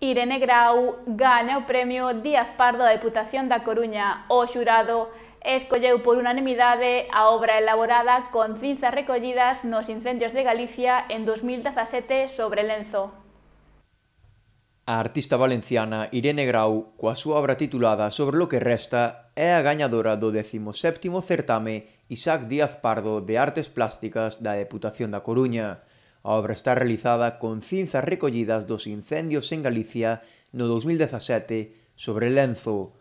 Irene Grau gana o premio Díaz Pardo da Deputación da Coruña. O xurado escolleu por unanimidade a obra elaborada con cinzas recollidas nos incendios de Galicia en 2017 sobre Lenzo. A artista valenciana Irene Grau, coa súa obra titulada Sobre lo que resta, é a gañadora do 17º certame Isaac Díaz Pardo de Artes Plásticas da Deputación da Coruña. A obra está realizada con cinzas recollidas dos incendios en Galicia no 2017 sobre Lenzo.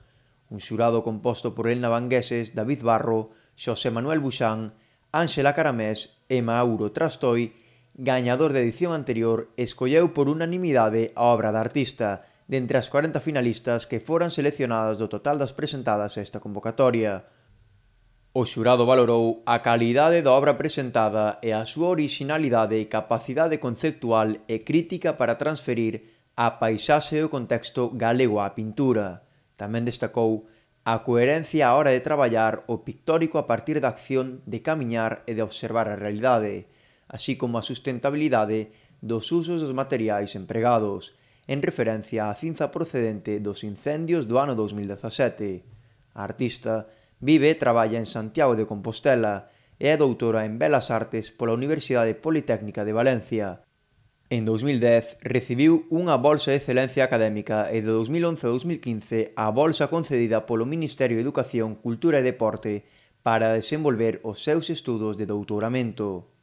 Un xurado composto por Elna Vangueses, David Barro, Xosé Manuel Buxán, Ángela Caramés e Mauro Trastoi, gañador de edición anterior, escolleu por unanimidade a obra da artista, dentre as 40 finalistas que foran seleccionadas do total das presentadas a esta convocatoria. O xurado valorou a calidade da obra presentada e a súa originalidade e capacidade conceptual e crítica para transferir a paisaxe e o contexto galego á pintura. Tamén destacou a coherencia á hora de traballar o pictórico a partir da acción de camiñar e de observar a realidade, así como a sustentabilidade dos usos dos materiais empregados, en referencia á cinza procedente dos incendios do ano 2017. A artista Vive e traballa en Santiago de Compostela e é doutora en Belas Artes pola Universidade Politécnica de Valencia. En 2010 recibiu unha Bolsa de Excelencia Académica e de 2011 a 2015 a Bolsa concedida polo Ministerio de Educación, Cultura e Deporte para desenvolver os seus estudos de doutoramento.